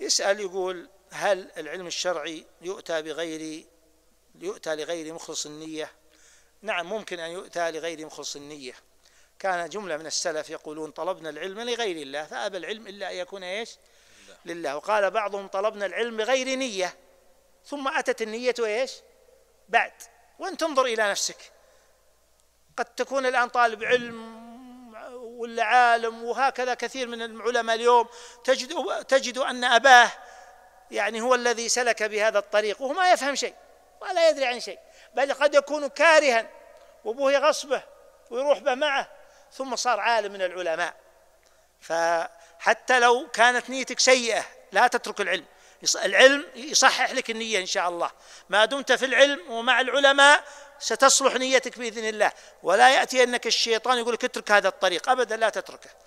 يسأل يقول هل العلم الشرعي يؤتى بغير يؤتى لغير مخلص النية نعم ممكن أن يؤتى لغير مخلص النية كان جملة من السلف يقولون طلبنا العلم لغير الله فأبى العلم إلا أن يكون إيش لله وقال بعضهم طلبنا العلم بغير نية ثم أتت النية إيش بعد وأن تنظر إلى نفسك قد تكون الآن طالب علم والعالم وهكذا كثير من العلماء اليوم تجد تجد ان اباه يعني هو الذي سلك بهذا الطريق وهو ما يفهم شيء ولا يدري عن شيء بل قد يكون كارها وابوه غصبه ويروح به معه ثم صار عالم من العلماء فحتى لو كانت نيتك سيئه لا تترك العلم العلم يصحح لك النية إن شاء الله ما دمت في العلم ومع العلماء ستصلح نيتك بإذن الله ولا يأتي أنك الشيطان يقول لك اترك هذا الطريق أبدا لا تتركه